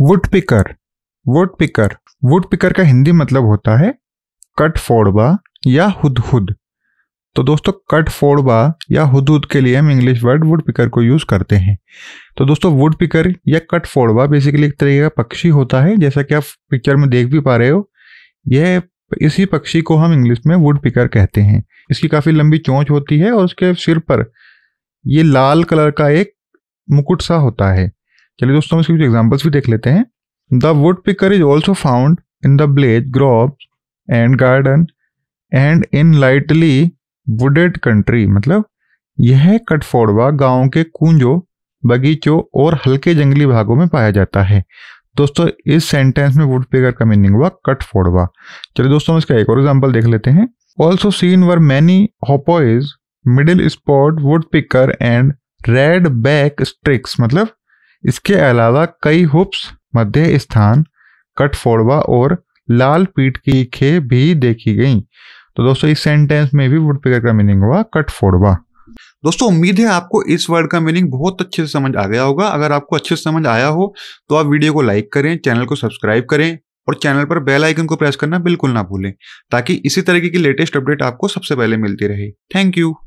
would woodpecker woodpecker woodpecker का हिंदी मतलब होता है कट फोड़बा या हुदहुद तो दोस्तों कट फोड़बा या हुदहुद के लिए हम इंग्लिश वर्ड वुड पिकर को यूज़ करते हैं तो दोस्तों वुड पिकर या कट फोड़बा बेसिकली एक तरीके का पक्षी होता है जैसा कि आप पिक्चर में देख भी पा रहे हो यह इसी पक्षी को हम इंग्लिश में वुड पिकर कहते हैं इसकी काफ़ी लंबी चोंच होती है और उसके सिर पर ये लाल कलर का एक मुकुट सा होता है चलिए दोस्तों इसके कुछ एग्जाम्पल्स भी देख लेते हैं the woodpecker is also found in the blaze grope and garden and in lightly wooded country मतलब यह कटफोड़वा गांव के कुंजों बगीचों और हल्के जंगली भागों में पाया जाता है दोस्तों इस सेंटेंस में वुड पिकर का मीनिंग हुआ कटफोडवा चलिए दोस्तों हम इसका एक और एग्जाम्पल देख लेते हैं also seen where many hoopoes middle spot woodpecker and red back streaks मतलब इसके अलावा कई हुप्स मध्य स्थान कटफोड़वा और लाल पीठ की खे भी देखी गई तो दोस्तों इस सेंटेंस में भी वुड पिकर का मीनिंग हुआ कटफोड़वा दोस्तों उम्मीद है आपको इस वर्ड का मीनिंग बहुत अच्छे से समझ आ गया होगा अगर आपको अच्छे से समझ आया हो तो आप वीडियो को लाइक करें चैनल को सब्सक्राइब करें और चैनल पर बेल आइकन को प्रेस करना बिल्कुल ना भूलें ताकि इसी तरीके की लेटेस्ट अपडेट आपको सबसे पहले मिलती रहे थैंक यू